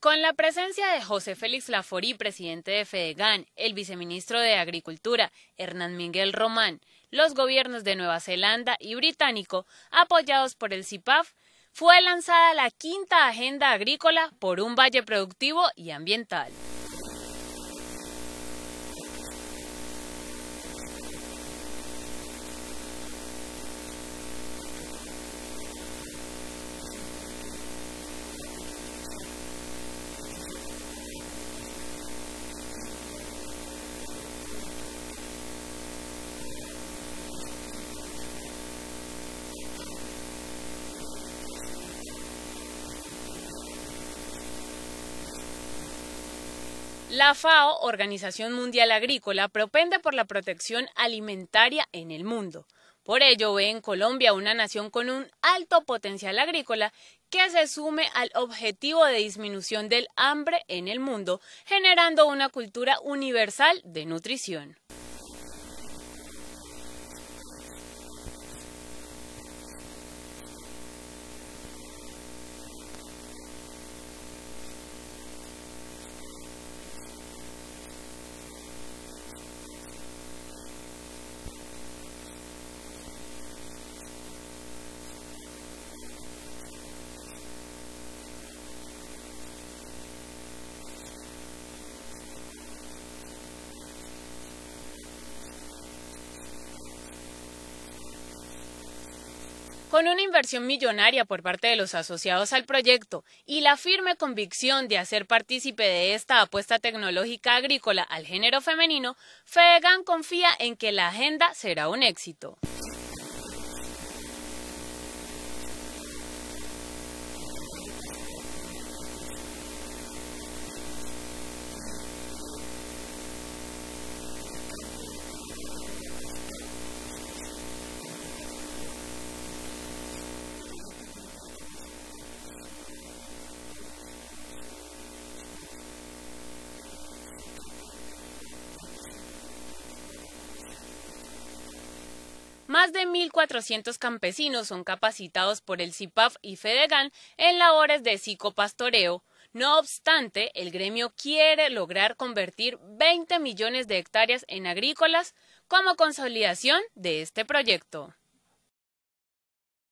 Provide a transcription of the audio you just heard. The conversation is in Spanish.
Con la presencia de José Félix Laforí, presidente de Fedegan, el viceministro de Agricultura, Hernán Miguel Román, los gobiernos de Nueva Zelanda y británico, apoyados por el CIPAF, fue lanzada la quinta Agenda Agrícola por un Valle Productivo y Ambiental. La FAO, Organización Mundial Agrícola, propende por la protección alimentaria en el mundo. Por ello ve en Colombia una nación con un alto potencial agrícola que se sume al objetivo de disminución del hambre en el mundo, generando una cultura universal de nutrición. Con una inversión millonaria por parte de los asociados al proyecto y la firme convicción de hacer partícipe de esta apuesta tecnológica agrícola al género femenino, Fegan confía en que la agenda será un éxito. Más de 1.400 campesinos son capacitados por el CIPAF y FEDEGAN en labores de psicopastoreo. No obstante, el gremio quiere lograr convertir 20 millones de hectáreas en agrícolas como consolidación de este proyecto.